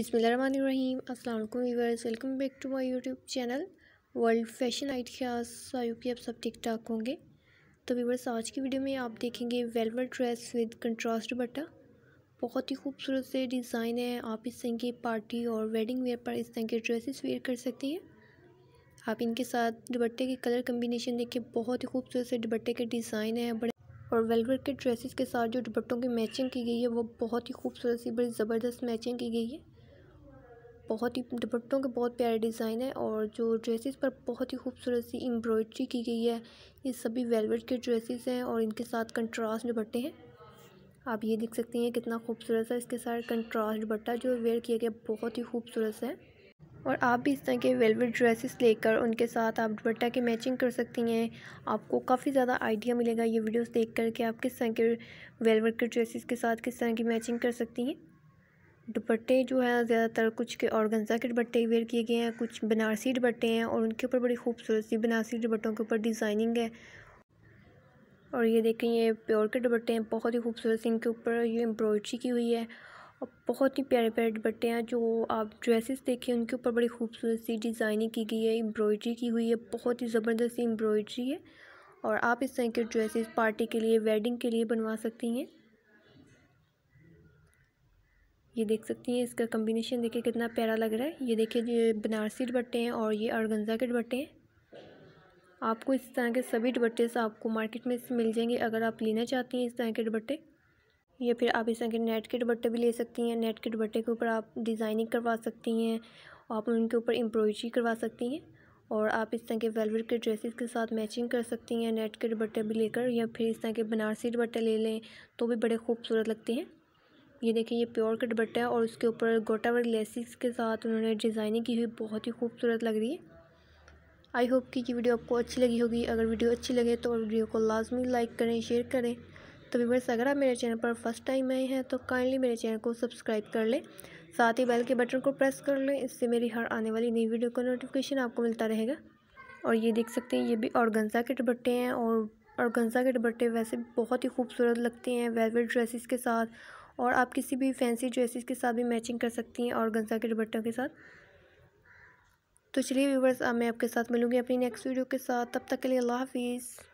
बिसमीम अल्लाम viewers welcome back to my YouTube channel world fashion आइट ख्यास आयु की आप सब ठीक ठाक होंगे तो वीवर्स आज की वीडियो में आप देखेंगे वेलवेट ड्रेस विद कंट्रास्ट बटा बहुत ही खूबसूरत से डिज़ाइन है आप इस तरह की पार्टी और वेडिंग वेयर पर इस तरह के ड्रेसेस वेयर कर सकती हैं आप इनके साथ दुपट्टे के कलर कम्बिनेशन देखिए बहुत ही खूबसूरत से दुपट्टे के डिज़ाइन है बड़े और वेलवेट के ड्रेसेस के साथ जो दुपट्टों की मैचिंग की गई है वो बहुत ही खूबसूरत सी बड़ी ज़बरदस्त मैचिंग की गई है बहुत ही दुपट्टों के बहुत प्यारे डिज़ाइन है और जो ड्रेसेस पर बहुत ही खूबसूरत सी एम्ब्रॉयड्री की गई है ये सभी वेलवेट के ड्रेसेस हैं और इनके साथ कंट्रास्ट दुपट्टे हैं आप ये देख सकते हैं कितना खूबसूरत सा इसके साथ कंट्रास्ट दुपट्टा जो वेयर किया गया बहुत ही खूबसूरत है और आप भी इस तरह के वेलवेट ड्रेसेस लेकर उनके साथ आप दुपट्टा की मैचिंग कर सकती हैं आपको काफ़ी ज़्यादा आइडिया मिलेगा ये वीडियोस देख कि आप किस तरह के वेलवेट के ड्रेसेस के साथ किस तरह की मैचिंग कर सकती हैं दुपट्टे जो है ज़्यादातर कुछ के ऑर्गेन्जा के दुपट्टे वेयर किए गए हैं कुछ बनारसी दुपट्टे हैं और उनके ऊपर बड़ी खूबसूरत सी बनारसी दुपट्टों के ऊपर डिज़ाइनिंग है और ये देखें ये प्योर के दुपट्टे हैं बहुत ही खूबसूरत इनके ऊपर ये एम्ब्रॉयड्री की हुई है और बहुत ही प्यारे प्यारे दुपट्टे हैं जो आप ड्रेसेस देखें उनके ऊपर बड़ी खूबसूरत सी डिज़ाइनिंग की गई है एम्ब्रॉयड्री की हुई है बहुत ही ज़बरदस्त एम्ब्रॉयड्री है और आप इस तरह के ड्रेसेस पार्टी के लिए वेडिंग के लिए बनवा सकती हैं ये देख सकती हैं इसका कम्बिनेशन देखिए कितना प्यारा लग रहा है ये देखिए ये बनारसी दुपट्टे हैं और ये अरगंजा के दुपट्टे हैं आपको इस तरह के सभी दुपट्टे आपको मार्केट में मिल जाएंगे अगर आप लेना चाहती हैं इस तरह के दुपट्टे या फिर आप इस तरह के नेट के दुपट्टे भी ले सकती हैं नेट के दुपट्टे के ऊपर आप डिज़ाइनिंग करवा सकती हैं आप उनके ऊपर एम्ब्रॉयडरी करवा सकती हैं और आप इस तरह के वेलवेट के ड्रेसेस के साथ मैचिंग कर सकती हैं नेट के दुपट्टे भी लेकर या फिर इस तरह के बनारसी दुपट्टे ले लें तो भी बड़े खूबसूरत लगते हैं ये देखिए ये प्योर कट दुपट्टा है और उसके ऊपर गोटा वर्ग लेसिस के साथ उन्होंने डिज़ाइनिंग की हुई बहुत ही खूबसूरत लग रही है आई होप कि ये वीडियो आपको अच्छी लगी होगी अगर वीडियो अच्छी लगे तो वीडियो को लाजमी लाइक करें शेयर करें तो वीवर्स अगर आप मेरे चैनल पर फर्स्ट टाइम आए हैं तो काइंडली मेरे चैनल को सब्सक्राइब कर लें साथ ही बेल के बटन को प्रेस कर लें इससे मेरी हर आने वाली नई वीडियो का नोटिफिकेशन आपको मिलता रहेगा और ये देख सकते हैं ये भी औरगंजा के दुपट्टे हैं और औरगंजा के दुपट्टे वैसे बहुत ही खूबसूरत लगते हैं वेलवेट ड्रेसिस के साथ और आप किसी भी फैंसी ड्रेसिस के साथ भी मैचिंग कर सकती हैं और गंजा के दुपट्टों के साथ तो चलिए व्यूवर्स मैं आपके साथ मिलूँगी अपनी नेक्स्ट वीडियो के साथ तब तक के लिए अल्लाह हाफिज़